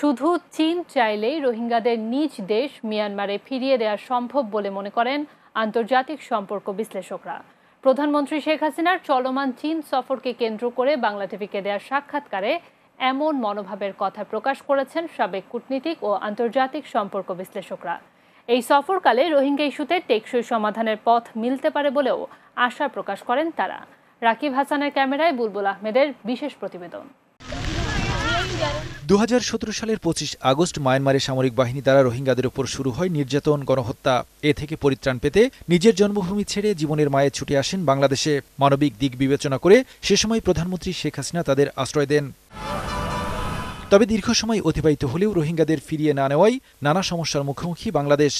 শুধু চীন চাইলেই রোহিঙ্গাদের নিজ দেশ মিয়ানমারে ফিরিয়ে দেওয়া সম্ভব বলে মনে করেন আন্তর্জাতিক সম্পর্ক বিশ্লেষকরা প্রধানমন্ত্রী শেখ হাসিনার চলমান চীন সফরকে কেন্দ্র করে বাংলা টিভিকে দেওয়া সাক্ষাৎকারে এমন মনোভাবের কথা প্রকাশ করেছেন সাবেক কূটনীতিক ও আন্তর্জাতিক সম্পর্ক বিশ্লেষকরা এই সফরকালে রোহিঙ্গা ইস্যুতে টেকসই সমাধানের পথ মিলতে পারে বলেও আশা প্রকাশ করেন তারা রাকিব হাসানের ক্যামেরায় বুলবুল আহমেদের বিশেষ প্রতিবেদন দু সালের পঁচিশ আগস্ট মায়ানমারের সামরিক বাহিনী দ্বারা রোহিঙ্গাদের ওপর শুরু হয় নির্যাতন গণহত্যা এ থেকে পরিত্রাণ পেতে নিজের জন্মভূমি ছেড়ে জীবনের মায়ের ছুটে আসেন বাংলাদেশে মানবিক দিক বিবেচনা করে সে সময় প্রধানমন্ত্রী শেখ হাসিনা তাদের আশ্রয় দেন তবে দীর্ঘ সময় অতিবাহিত হলেও রোহিঙ্গাদের ফিরিয়ে না নেওয়ায় নানা সমস্যার মুখোমুখি বাংলাদেশ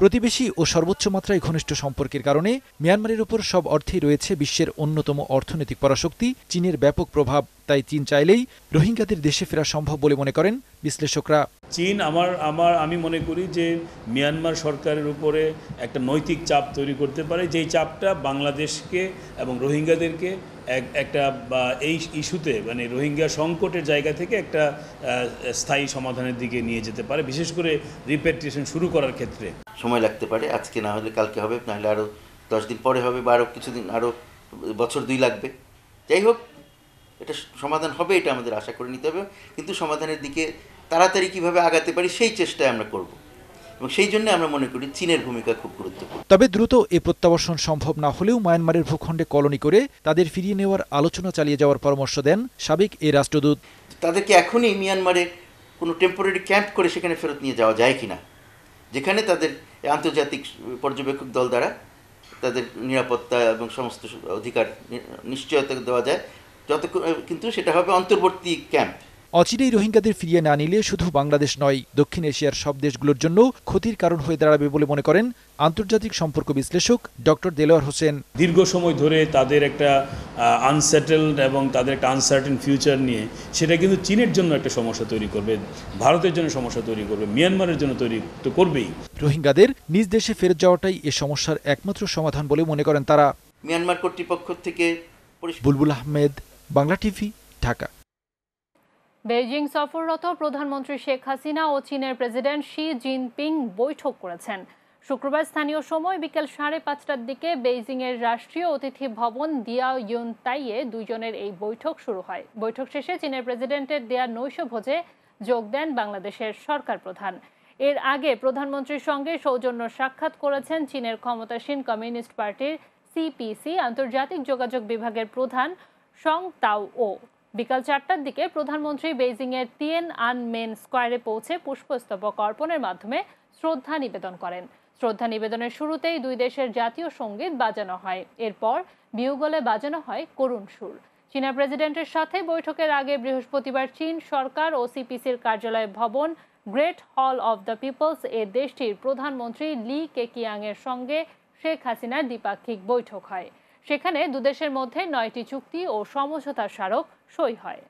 প্রতিবেশী ও সর্বোচ্চ মাত্রায় ঘনিষ্ঠ সম্পর্কের কারণে মিয়ানমারের উপর সব অর্থেই রয়েছে বিশ্বের অন্যতম অর্থনৈতিক পরাশক্তি চীনের ব্যাপক প্রভাব তাই চীন চাইলেই রোহিঙ্গাদের দেশে ফেরা সম্ভব বলে মনে করেন বিশ্লেষকরা চীন আমার আমার আমি মনে করি যে মিয়ানমার সরকারের উপরে একটা নৈতিক চাপ তৈরি করতে পারে যেই চাপটা বাংলাদেশকে এবং রোহিঙ্গাদেরকে এক একটা বা এই ইস্যুতে মানে রোহিঙ্গা সংকটের জায়গা থেকে একটা স্থায়ী সমাধানের দিকে নিয়ে যেতে পারে বিশেষ করে রিপেট্রিয়েশন শুরু করার ক্ষেত্রে সময় লাগতে পারে আজকে না হলে কালকে হবে নাহলে আরও দশ দিন পরে হবে বা আরও কিছুদিন আরও বছর দুই লাগবে যাই হোক এটা সমাধান হবে এটা আমাদের আশা করে নিতে হবে কিন্তু সমাধানের দিকে তাড়াতাড়ি কীভাবে আগাতে পারি সেই চেষ্টায় আমরা করব এবং সেই জন্য আমরা মনে করি চীনের ভূমিকা খুব গুরুত্বপূর্ণ তবে দ্রুত এ প্রত্যাবর্ষণ সম্ভব না হলেও মায়ানমারের ভূখণ্ডে কলোনি করে তাদের ফিরিয়ে নেওয়ার আলোচনা চালিয়ে যাওয়ার পরামর্শ দেন সাবেক এ রাষ্ট্রদূত তাদেরকে এখনই মিয়ানমারে কোনো টেম্পোরারি ক্যাম্প করে সেখানে ফেরত নিয়ে যাওয়া যায় কিনা যেখানে তাদের আন্তর্জাতিক পর্যবেক্ষক দল দ্বারা তাদের নিরাপত্তা এবং সমস্ত অধিকার নিশ্চয়তা দেওয়া যায় যতক্ষণ কিন্তু সেটা হবে অন্তর্বর্তী ক্যাম্প অচিরেই রোহিঙ্গাদের ফিরিয়ে না নিলে শুধু বাংলাদেশ নয় দক্ষিণ এশিয়ার সব দেশগুলোর জন্য ক্ষতির কারণ হয়ে দাঁড়াবে বলে মনে করেন আন্তর্জাতিক সম্পর্ক বিশ্লেষক ডক্টর দেলোয়ার হোসেন দীর্ঘ সময় ধরে তাদের একটা আনসেটেলড এবং তাদের একটা আনসার্টেন ফিউচার নিয়ে সেটা কিন্তু চীনের জন্য একটা সমস্যা তৈরি করবে ভারতের জন্য সমস্যা তৈরি করবে মিয়ানমারের জন্য তৈরি তো করবেই রোহিঙ্গাদের নিজ দেশে ফেরত যাওয়াটাই এ সমস্যার একমাত্র সমাধান বলে মনে করেন তারা মিয়ানমার কর্তৃপক্ষ থেকে বুলবুল আহমেদ বাংলা টিভি ঢাকা বেজিং সফররত প্রধানমন্ত্রী শেখ হাসিনা ও চীনের প্রেসিডেন্ট শি জিনপিং বৈঠক করেছেন শুক্রবার স্থানীয় সময় বিকেল সাড়ে পাঁচটার দিকে বেইজিংয়ের রাষ্ট্রীয় অতিথি ভবন দিয়া ইউন তাইয়ে দুইজনের এই বৈঠক শুরু হয় বৈঠক শেষে চীনের প্রেসিডেন্টের দেয়া নৈশভোজে যোগ দেন বাংলাদেশের সরকার প্রধান এর আগে প্রধানমন্ত্রীর সঙ্গে সৌজন্য সাক্ষাৎ করেছেন চীনের ক্ষমতাসীন কমিউনিস্ট পার্টির সিপিসি আন্তর্জাতিক যোগাযোগ বিভাগের প্রধান সং তাও ও বিকাল চারটার দিকে প্রধানমন্ত্রী বেইজিংয়ের তিয়েন আন মেন স্কোয়ারে পৌঁছে পুষ্পস্তবক অর্পণের মাধ্যমে শ্রদ্ধা নিবেদন করেন শ্রদ্ধা নিবেদনের শুরুতেই দুই দেশের জাতীয় সঙ্গীত বাজানো হয় এরপর বিয়োগলে বাজানো হয় করুণ সুর চীনা প্রেসিডেন্টের সাথে বৈঠকের আগে বৃহস্পতিবার চীন সরকার ও সিপিসির কার্যালয় ভবন গ্রেট হল অব দ্য পিপলস এ দেশটির প্রধানমন্ত্রী লি কেকিয়াং এর সঙ্গে শেখ হাসিনার দ্বিপাক্ষিক বৈঠক হয় সেখানে দুদেশের মধ্যে নয়টি চুক্তি ও সমঝোতা স্মারক সই হয়